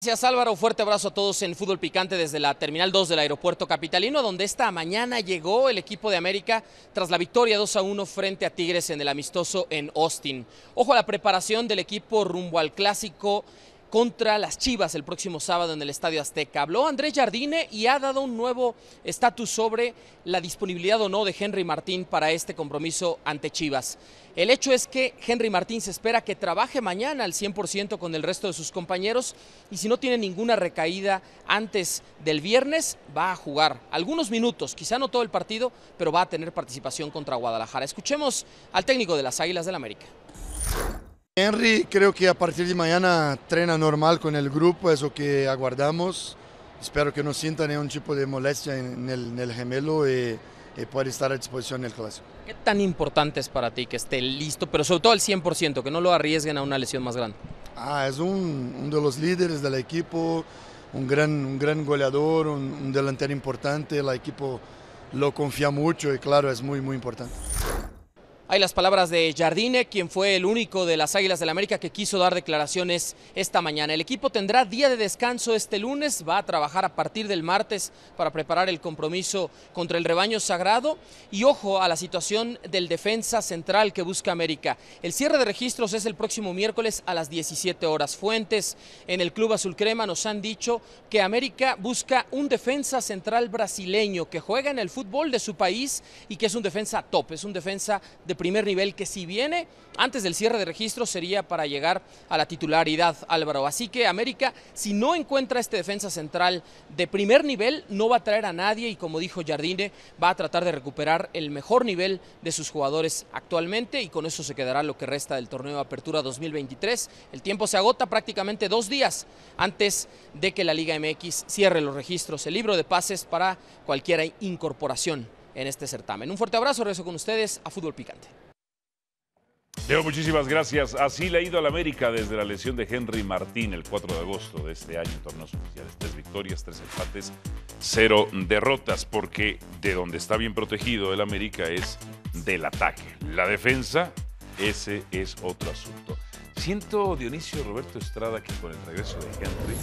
Gracias Álvaro, fuerte abrazo a todos en Fútbol Picante desde la Terminal 2 del Aeropuerto Capitalino, donde esta mañana llegó el equipo de América tras la victoria 2 a 1 frente a Tigres en el amistoso en Austin. Ojo a la preparación del equipo rumbo al clásico contra las Chivas el próximo sábado en el Estadio Azteca. Habló Andrés Jardine y ha dado un nuevo estatus sobre la disponibilidad o no de Henry Martín para este compromiso ante Chivas. El hecho es que Henry Martín se espera que trabaje mañana al 100% con el resto de sus compañeros y si no tiene ninguna recaída antes del viernes, va a jugar algunos minutos, quizá no todo el partido, pero va a tener participación contra Guadalajara. Escuchemos al técnico de las Águilas del América. Henry creo que a partir de mañana trena normal con el grupo, es lo que aguardamos. Espero que no sienta ningún tipo de molestia en el, gemelo y, eh, eh, pueda estar a disposición en el clásico. ¿Qué tan importante es para ti que esté listo, pero sobre todo al 100%, que no lo arriesguen a una lesión más grande? Ah, es uno de los líderes del equipo, un gran, un gran goleador, un delantero importante, el equipo lo confía mucho y claro, es muy, muy importante. Hay las palabras de Jardine, quien fue el único de las Águilas del América que quiso dar declaraciones esta mañana. El equipo tendrá día de descanso este lunes, va a trabajar a partir del martes para preparar el compromiso contra el rebaño sagrado y ojo a la situación del defensa central que busca América. El cierre de registros es el próximo miércoles a las 17 horas. Fuentes en el Club Azul Crema nos han dicho que América busca un defensa central brasileño que juega en el fútbol de su país y que es un defensa top, es un defensa de primer nivel, que si viene antes del cierre de registro sería para llegar a la titularidad, Álvaro. Así que América, si no encuentra este defensa central de primer nivel, no va a traer a nadie y como dijo Jardine, va a tratar de recuperar el mejor nivel de sus jugadores actualmente y con eso se quedará lo que resta del torneo de Apertura 2023. El tiempo se agota prácticamente dos días antes de que la Liga MX cierre los registros, el libro de pases para cualquier incorporación en este certamen. Un fuerte abrazo, regreso con ustedes a Fútbol Picante. Leo, muchísimas gracias. Así le ha ido al América desde la lesión de Henry Martín el 4 de agosto de este año en torneos oficiales. Tres victorias, tres empates, cero derrotas, porque de donde está bien protegido el América es del ataque. La defensa, ese es otro asunto. Siento, Dionisio Roberto Estrada, que con el regreso de Henry,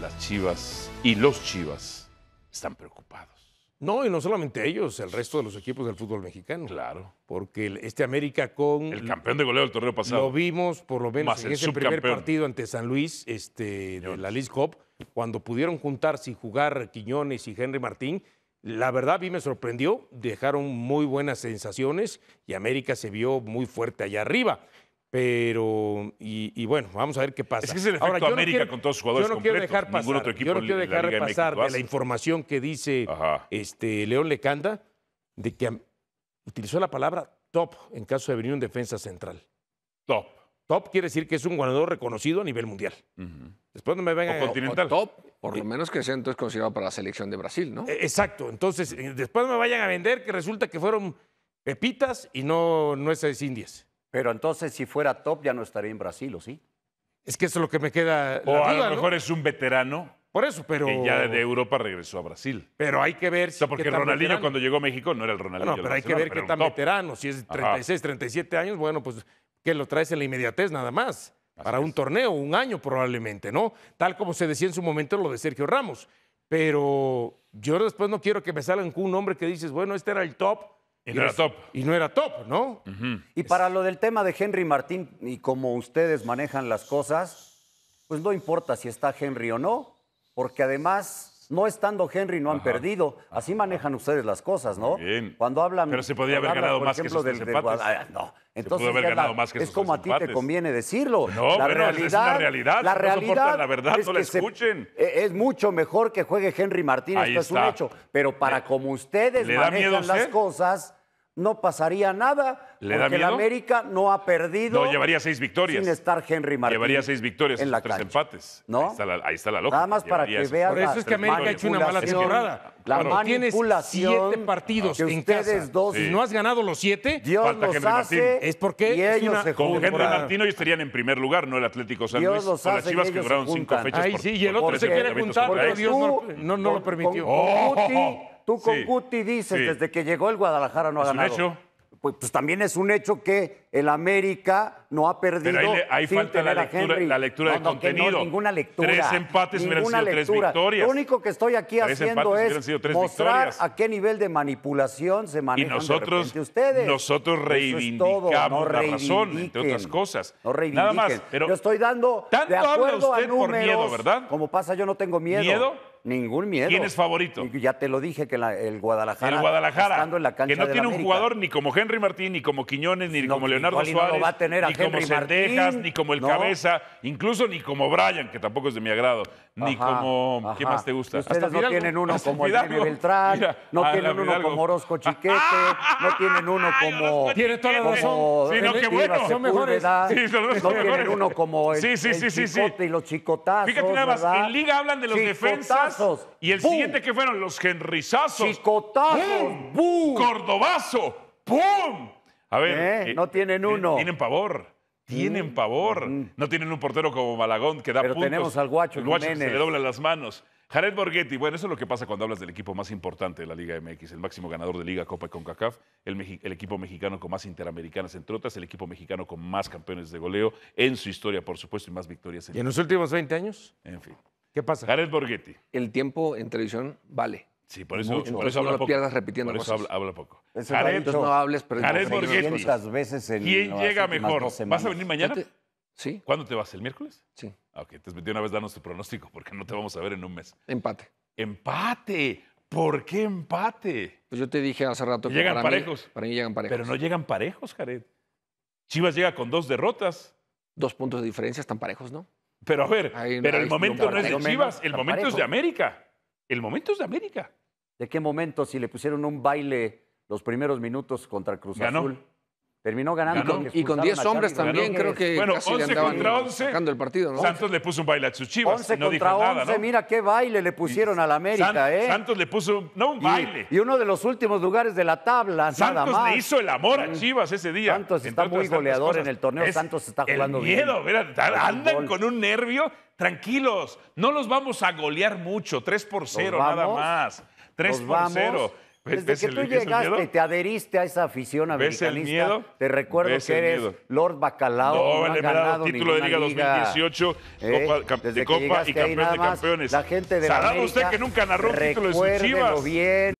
las Chivas y los Chivas están preocupados. No, y no solamente ellos, el resto de los equipos del fútbol mexicano. Claro. Porque este América con. El campeón de goleo del torneo pasado. Lo vimos, por lo menos, en ese primer partido ante San Luis, este, la Liz Cup, cuando pudieron juntarse y jugar Quiñones y Henry Martín. La verdad, a mí me sorprendió. Dejaron muy buenas sensaciones y América se vio muy fuerte allá arriba. Pero, y, bueno, vamos a ver qué pasa. Es que es el efecto América con todos sus jugadores. Yo no quiero dejar pasar, yo no quiero dejar pasar de la información que dice este, León Lecanda, de que utilizó la palabra top en caso de venir un defensa central. Top. Top quiere decir que es un ganador reconocido a nivel mundial. Después no me vengan o continental. top, por lo menos que sea entonces considerado para la selección de Brasil, ¿no? E, exacto. Entonces, eh, después me vayan a vender que resulta que fueron pepitas y no nueces indias. Pero entonces, si fuera top, ya no estaría en Brasil, ¿o sí? Es que eso es lo que me queda. O a lo mejor es un veterano. Por eso, pero. Que ya de Europa regresó a Brasil. Pero hay que ver si. porque Ronaldino Ronaldinho cuando llegó a México no era el Ronaldinho. No, pero hay que ver qué tan veterano. Si es 36, 37 años, bueno, pues que lo traes en la inmediatez nada más. para un torneo, un año probablemente, ¿no? Tal como se decía en su momento lo de Sergio Ramos. Pero yo después no quiero que me salgan con un hombre que dices, bueno, este era el top y no era top. Y no era top, ¿no? Y para lo del tema de Henry Martín y cómo ustedes manejan las cosas, pues no importa si está Henry o no, porque además, no estando Henry no han perdido. Así manejan ustedes las cosas, ¿no? Bien. Cuando hablan. Pero se podría haber ganado más que esos del, No. Entonces, es como a ti te conviene decirlo. No, la realidad, es realidad. La realidad la verdad, no la escuchen. E, es mucho mejor que juegue Henry Martínez, esto es un hecho. Pero para como ustedes manejan las cosas no pasaría nada porque el América no ha perdido. No, llevaría seis victorias. Sin estar Henry Martín. Llevaría seis victorias en la tres empates. ¿No? Ahí está la, loca. Nada más para que vean. Por eso es que América ha hecho una mala temporada. La claro. manipulación. siete partidos que en casa. Dos, no has ganado los siete, falta Henry Es porque con Henry Martín estarían en primer lugar, no el Atlético San Luis. Dios Chivas que cinco fechas. Ahí sí, y el otro se quiere juntar, pero Dios no lo permitió. oh, Tú con Cuti dices, desde que llegó el Guadalajara no ha ganado. hecho. Pues, pues, también es un hecho que el América no ha perdido. ahí, falta la lectura, la lectura de contenido. lectura. Tres empates hubieran sido tres victorias. Lo único que estoy aquí haciendo es mostrar a qué nivel de manipulación se manejan y nosotros, ustedes. Nosotros reivindicamos la razón, entre otras cosas. No Nada más. yo estoy dando de acuerdo habla usted por miedo, ¿verdad? Como pasa, yo no tengo miedo. ¿Miedo? Ningún miedo. ¿Quién es favorito? Ya te lo dije que la, el Guadalajara. El Guadalajara. En la cancha que no tiene un jugador ni como Henry Martín, ni como Quiñones, ni como Leonardo Suárez. No va a tener a ni como Cendejas, ni como el Cabeza, incluso ni como Brian, que tampoco es de mi agrado. ni como. ¿Qué más te gusta? Ustedes no tienen uno como el Beltrán, no tienen uno como Orozco Chiquete, no tienen uno como. Tiene toda la razón. Sí, no, bueno. Son mejores. No tienen uno como el Chicote y los Chicotazos. Fíjate nada más, en Liga hablan de los defensas. Y el siguiente que fueron los genrizazos. Chicotazos. Cordobazo. ¡Pum! A ver. Eh, eh, no tienen eh, uno. Tienen pavor. Tienen mm. pavor. Mm. No tienen un portero como Malagón que da Pero tenemos al guacho. El guacho se le doblan las manos. Jared Borghetti, bueno, eso es lo que pasa cuando hablas del equipo más importante de la Liga MX, el máximo ganador de Liga, Copa y CONCACAF, el, el, equipo mexicano con más interamericanas, entre otras, el equipo mexicano con más campeones de goleo en su historia, por supuesto, y más victorias. En, ¿Y en los últimos 20 años? En fin. ¿Qué pasa? Jared Borghetti. El tiempo en televisión vale. Sí, por eso, por eso no lo pierdas repitiendo por eso Habla, poco. Jared, entonces no hables, pero Jared Borghetti. veces en ¿Quién llega mejor? ¿Vas a venir mañana? Sí, ¿Cuándo te vas? ¿El miércoles? sí, ah, Ok, te metí una vez danos tu pronóstico porque no te vamos a ver en un mes. empate. ¡Empate! ¿Por qué empate? Pues yo te dije hace rato que Llegan parejos. para mí llegan parejos. Pero no llegan parejos, Jared. Chivas llega con dos derrotas. Dos puntos de diferencia, están parejos, ¿no? Pero a ver, pero el momento no es de Chivas, el momento es de América. El momento es de América. ¿De qué momento si le pusieron un baile los primeros minutos contra Cruz Azul? Terminó ganando. Y con 10 hombres también, creo que bueno, casi 11 le andaban contra 11, sacando el partido, ¿no? Santos le puso un baile a sus chivas. 11 no contra dijo 11, nada, ¿no? mira qué baile le pusieron a la América, ¿eh? Santos le puso, no un baile. Y uno de los últimos lugares de la tabla, Santos nada más. le hizo el amor a mm. Chivas ese día. Santos está muy goleador en el torneo, Santos está jugando el miedo, Mira, andan con un nervio, tranquilos, no los vamos a golear mucho, 3 por 0 nada más. 3 por 0. Desde que tú llegaste, te adheriste a esa afición americanista. Te recuerdo que eres Lord Bacalao. No, título de Liga 2018, ¿eh? de Copa y campeón de campeones. La gente de América. usted que nunca narró títulos título de sus bien.